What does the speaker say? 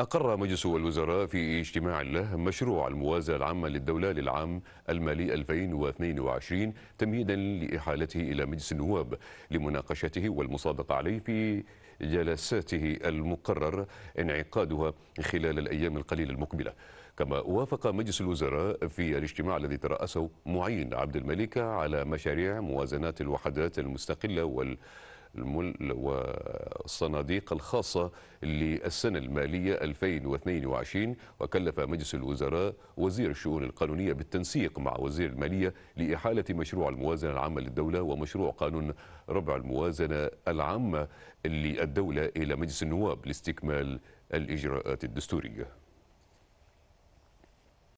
أقر مجلس الوزراء في اجتماع له مشروع الموازنة العامة للدولة للعام المالي 2022 تمهيدا لإحالته إلى مجلس النواب لمناقشته والمصادقة عليه في جلساته المقرر انعقادها خلال الأيام القليلة المقبلة كما وافق مجلس الوزراء في الاجتماع الذي ترأسه معين عبد الملك على مشاريع موازنات الوحدات المستقلة وال المل والصناديق الخاصة للسنة المالية 2022 وكلف مجلس الوزراء وزير الشؤون القانونية بالتنسيق مع وزير المالية لإحالة مشروع الموازنة العامة للدولة ومشروع قانون ربع الموازنة العامة للدولة إلى مجلس النواب لاستكمال الإجراءات الدستورية